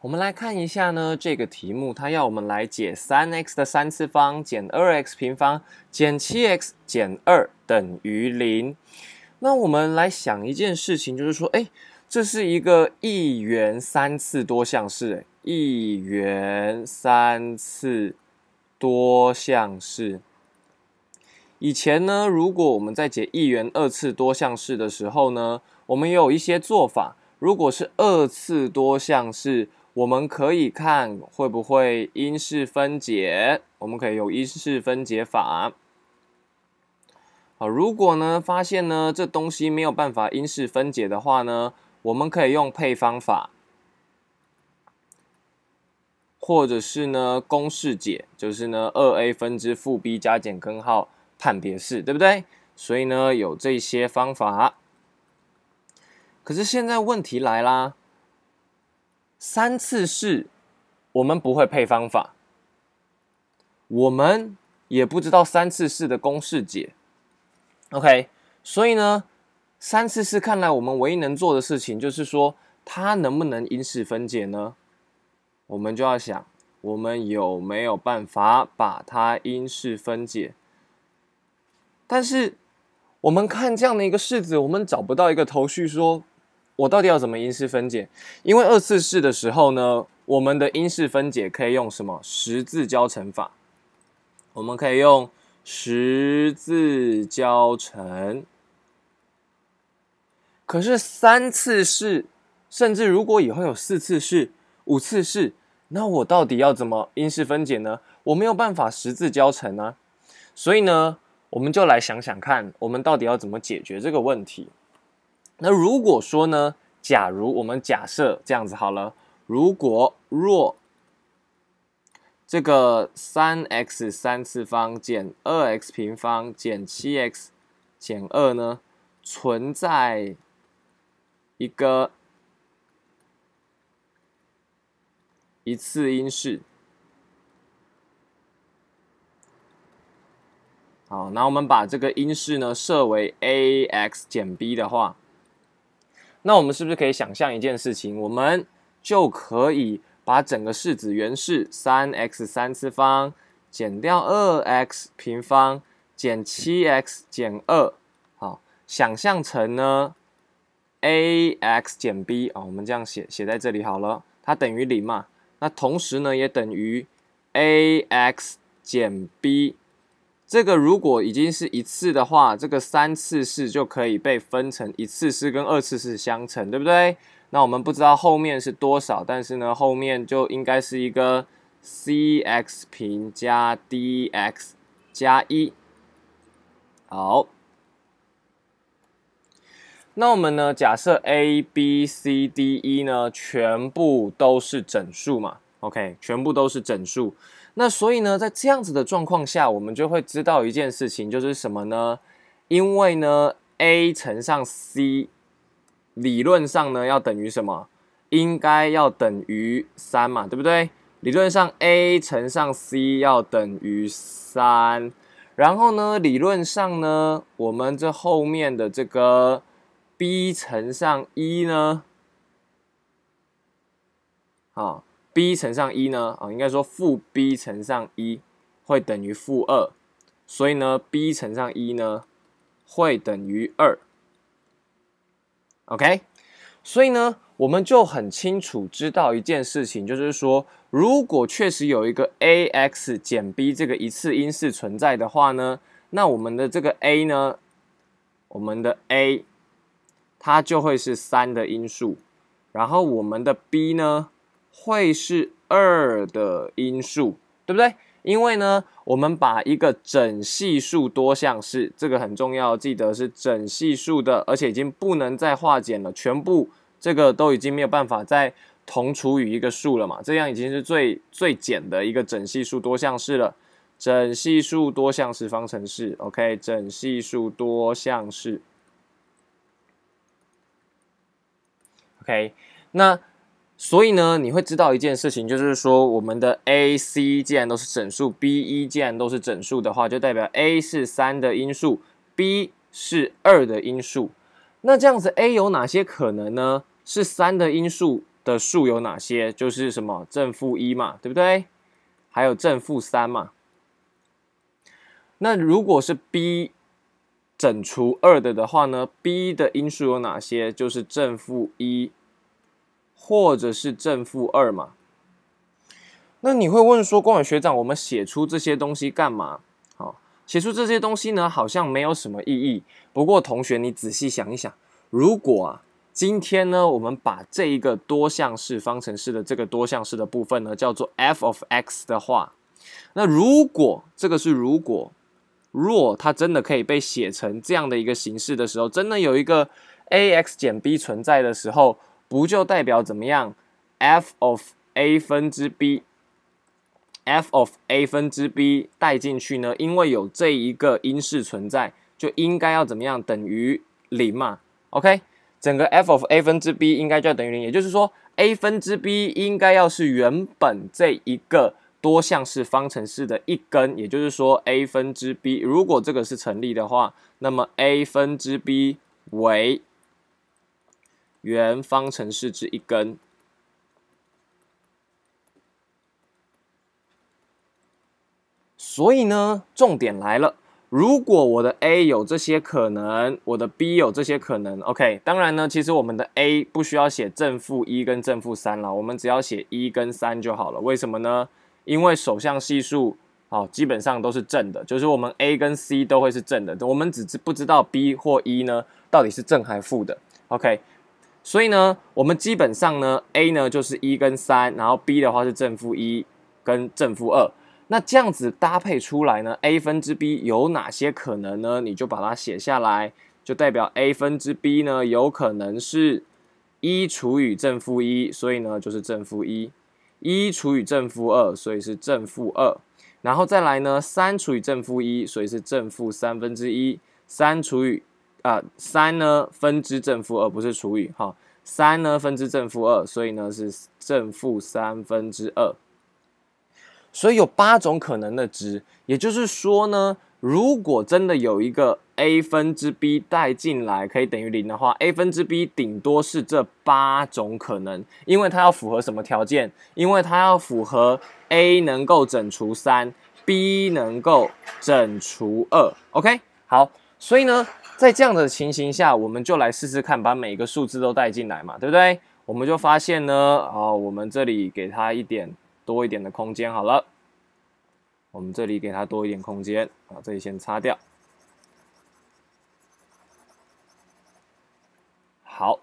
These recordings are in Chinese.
我们来看一下呢，这个题目它要我们来解三 x 的三次方减二 x 平方减七 x 减二等于零。那我们来想一件事情，就是说，哎，这是一个一元三次多项式，一元三次多项式。以前呢，如果我们在解一元二次多项式的时候呢，我们也有一些做法。如果是二次多项式，我们可以看会不会因式分解，我们可以用因式分解法。啊，如果呢发现呢这东西没有办法因式分解的话呢，我们可以用配方法，或者是呢公式解，就是呢二 a 分之负 b 加减根号判别式，对不对？所以呢有这些方法。可是现在问题来啦。三次式，我们不会配方法，我们也不知道三次式的公式解，OK，所以呢，三次式看来我们唯一能做的事情就是说，它能不能因式分解呢？我们就要想，我们有没有办法把它因式分解？但是，我们看这样的一个式子，我们找不到一个头绪说。我到底要怎么因式分解？因为二次式的时候呢，我们的因式分解可以用什么十字交乘法？我们可以用十字交乘。可是三次式，甚至如果以后有四次式、五次式，那我到底要怎么因式分解呢？我没有办法十字交乘啊。所以呢，我们就来想想看，我们到底要怎么解决这个问题？那如果说呢？假如我们假设这样子好了，如果若这个三 x 三次方减二 x 平方减七 x 减二呢，存在一个一次因式。好，那我们把这个因式呢设为 ax 减 b 的话。那我们是不是可以想象一件事情？我们就可以把整个式子原式三 x 三次方减掉二 x 平方减七 x 减二，好，想象成呢 a x 减 b 啊，我们这样写写在这里好了，它等于零嘛？那同时呢也等于 a x 减 b。这个如果已经是一次的话，这个三次式就可以被分成一次式跟二次式相乘，对不对？那我们不知道后面是多少，但是呢，后面就应该是一个 c x 平加 d x 加一。好，那我们呢，假设 a b c d e 呢，全部都是整数嘛？OK，全部都是整数。那所以呢，在这样子的状况下，我们就会知道一件事情，就是什么呢？因为呢，a 乘上 c，理论上呢要等于什么？应该要等于三嘛，对不对？理论上 a 乘上 c 要等于三，然后呢，理论上呢，我们这后面的这个 b 乘上一呢，啊。b 乘上一呢？啊，应该说负 b 乘上一会等于负二，所以呢，b 乘上一呢会等于二。OK，所以呢，我们就很清楚知道一件事情，就是说，如果确实有一个 ax 减 b 这个一次因式存在的话呢，那我们的这个 a 呢，我们的 a 它就会是三的因数，然后我们的 b 呢。会是二的因数，对不对？因为呢，我们把一个整系数多项式，这个很重要，记得是整系数的，而且已经不能再化简了，全部这个都已经没有办法再同除于一个数了嘛？这样已经是最最简的一个整系数多项式了。整系数多项式方程式，OK，整系数多项式，OK，那。所以呢，你会知道一件事情，就是说我们的 a c 既然都是整数，b 一既然都是整数的话，就代表 a 是三的因数，b 是二的因数。那这样子，a 有哪些可能呢？是三的因数的数有哪些？就是什么正负一嘛，对不对？还有正负三嘛。那如果是 b 整除二的的话呢？b 的因数有哪些？就是正负一。或者是正负二嘛？那你会问说，光远学长，我们写出这些东西干嘛？好，写出这些东西呢，好像没有什么意义。不过同学，你仔细想一想，如果啊，今天呢，我们把这一个多项式方程式的这个多项式的部分呢，叫做 f of x 的话，那如果这个是如果，若它真的可以被写成这样的一个形式的时候，真的有一个 a x 减 b 存在的时候。不就代表怎么样？f of a 分之 b，f of a 分之 b 带进去呢？因为有这一个因式存在，就应该要怎么样等于零嘛？OK，整个 f of a 分之 b 应该就要等于零，也就是说 a 分之 b 应该要是原本这一个多项式方程式的一根，也就是说 a 分之 b 如果这个是成立的话，那么 a 分之 b 为。原方程式之一根，所以呢，重点来了。如果我的 a 有这些可能，我的 b 有这些可能，OK。当然呢，其实我们的 a 不需要写正负一跟正负三了，我们只要写一跟三就好了。为什么呢？因为首项系数好，基本上都是正的，就是我们 a 跟 c 都会是正的，我们只知不知道 b 或一呢，到底是正还负的，OK。所以呢，我们基本上呢，a 呢就是一跟三，然后 b 的话是正负一跟正负二。那这样子搭配出来呢，a 分之 b 有哪些可能呢？你就把它写下来，就代表 a 分之 b 呢有可能是一除以正负一，所以呢就是正负一；一除以正负二，所以是正负二。然后再来呢，三除以正负一，所以是正负三分之一；三除以啊，三呢分之正负二不是除以哈，三呢分之正负二，所以呢是正负三分之二，所以有八种可能的值。也就是说呢，如果真的有一个 a 分之 b 带进来可以等于零的话，a 分之 b 顶多是这八种可能，因为它要符合什么条件？因为它要符合 a 能够整除三，b 能够整除二。OK，好。所以呢，在这样的情形下，我们就来试试看，把每个数字都带进来嘛，对不对？我们就发现呢，啊，我们这里给它一点多一点的空间好了。我们这里给它多一点空间，啊，这里先擦掉。好，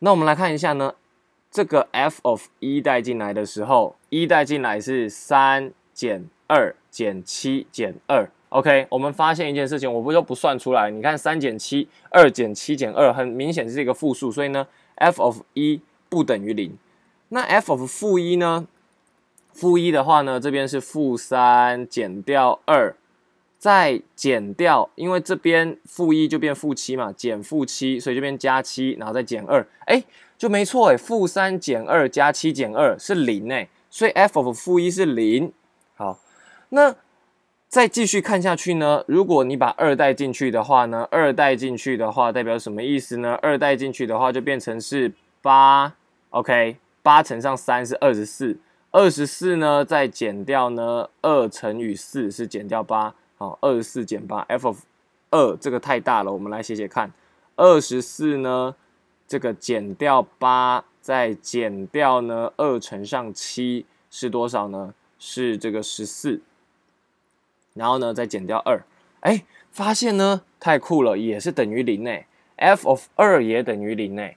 那我们来看一下呢，这个 f of 一带进来的时候，一带进来是三减二减七减二。OK，我们发现一件事情，我不就不算出来。你看，三减七，二减七减二，很明显是一个负数，所以呢，f of 一不等于零。那 f of 负一呢？负一的话呢，这边是负三减掉二，再减掉，因为这边负一就变负七嘛，减负七，所以这边加七，然后再减二，哎，就没错哎，负三减二加七减二是零哎，所以 f of 负一是零。好，那。再继续看下去呢，如果你把二带进去的话呢，二带进去的话代表什么意思呢？二带进去的话就变成是八，OK，八乘上三是二十四，二十四呢再减掉呢二乘以四是减掉八，好，二十四减八，F 二这个太大了，我们来写写看，二十四呢这个减掉八，再减掉呢二乘上七是多少呢？是这个十四。然后呢，再减掉二，哎，发现呢太酷了，也是等于零诶，f of 二也等于零诶，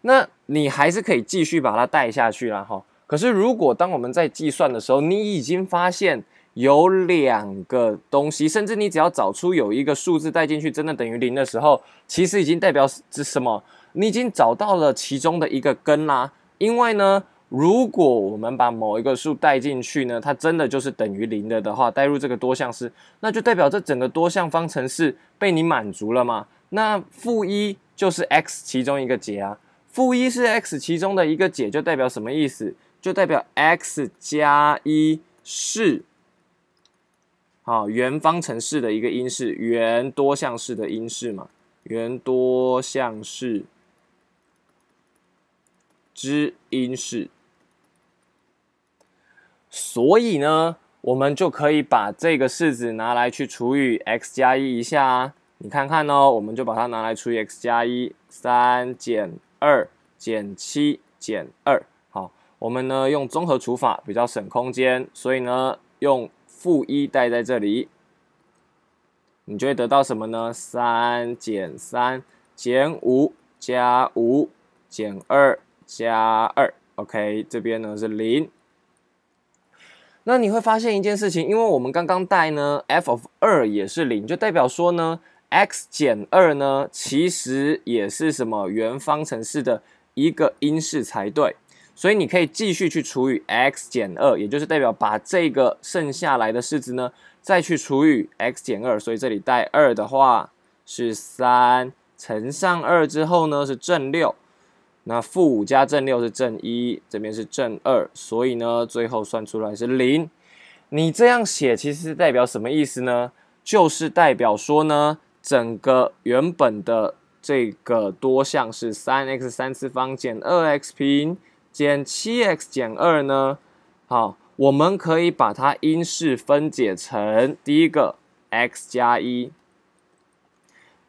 那你还是可以继续把它带下去啦哈。可是如果当我们在计算的时候，你已经发现有两个东西，甚至你只要找出有一个数字带进去真的等于零的时候，其实已经代表是什么？你已经找到了其中的一个根啦，因为呢。如果我们把某一个数带进去呢，它真的就是等于零的的话，带入这个多项式，那就代表这整个多项方程式被你满足了嘛？那负一就是 x 其中一个解啊，负一是 x 其中的一个解，就代表什么意思？就代表 x 加一，是好原方程式的一个因式，原多项式的因式嘛，原多项式之因式。所以呢，我们就可以把这个式子拿来去除以 x 加一一下啊，你看看哦，我们就把它拿来除以 x 加一，三减二减七减二，好，我们呢用综合除法比较省空间，所以呢用负一代在这里，你就会得到什么呢？三减三减五加五减二加二，OK，这边呢是零。那你会发现一件事情，因为我们刚刚带呢，f of 二也是零，就代表说呢，x 减二呢，其实也是什么原方程式的一个因式才对，所以你可以继续去除以 x 减二，也就是代表把这个剩下来的式子呢，再去除以 x 减二，所以这里带二的话是三乘上二之后呢是正六。那负五加正六是正一，这边是正二，所以呢，最后算出来是零。你这样写其实代表什么意思呢？就是代表说呢，整个原本的这个多项式三 x 三次方减二 x 平减七 x 减二呢，好，我们可以把它因式分解成第一个 x 加一，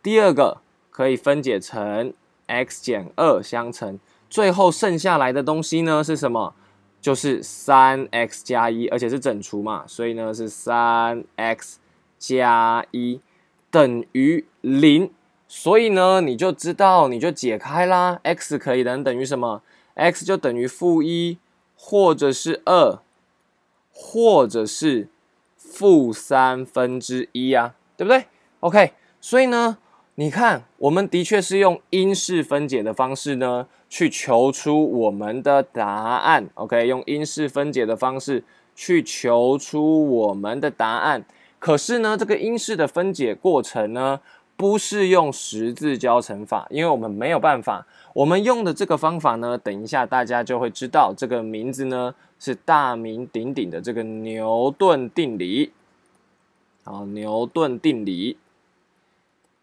第二个可以分解成。x 减二相乘，最后剩下来的东西呢是什么？就是三 x 加一，而且是整除嘛，所以呢是三 x 加一等于零，所以呢你就知道你就解开啦，x 可以等等于什么？x 就等于负一，或者是二，或者是负三分之一啊，对不对？OK，所以呢。你看，我们的确是用因式分解的方式呢，去求出我们的答案。OK，用因式分解的方式去求出我们的答案。可是呢，这个因式的分解过程呢，不是用十字交乘法，因为我们没有办法。我们用的这个方法呢，等一下大家就会知道这个名字呢，是大名鼎鼎的这个牛顿定理。好，牛顿定理。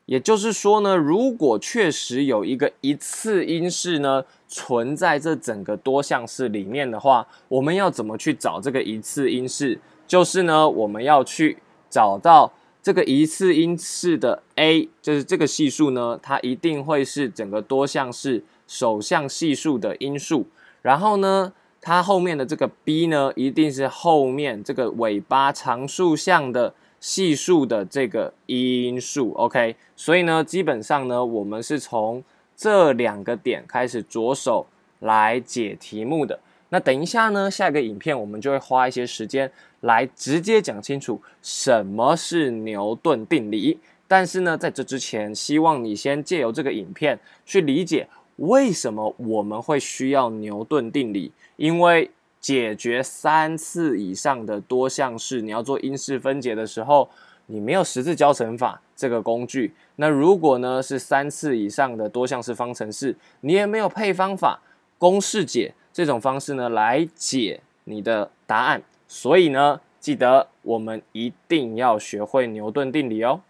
也就是说呢，如果确实有一个一次因式呢，存在这整个多项式里面的话，我们要怎么去找这个一次因式？就是呢，我们要去找到这个一次因式的 a，就是这个系数呢，它一定会是整个多项式首项系数的因数。然后呢，它后面的这个 b 呢，一定是后面这个尾巴常数项的。系数的这个因数，OK，所以呢，基本上呢，我们是从这两个点开始着手来解题目的。那等一下呢，下一个影片我们就会花一些时间来直接讲清楚什么是牛顿定理。但是呢，在这之前，希望你先借由这个影片去理解为什么我们会需要牛顿定理，因为。解决三次以上的多项式，你要做因式分解的时候，你没有十字交乘法这个工具。那如果呢是三次以上的多项式方程式，你也没有配方法、公式解这种方式呢来解你的答案。所以呢，记得我们一定要学会牛顿定理哦。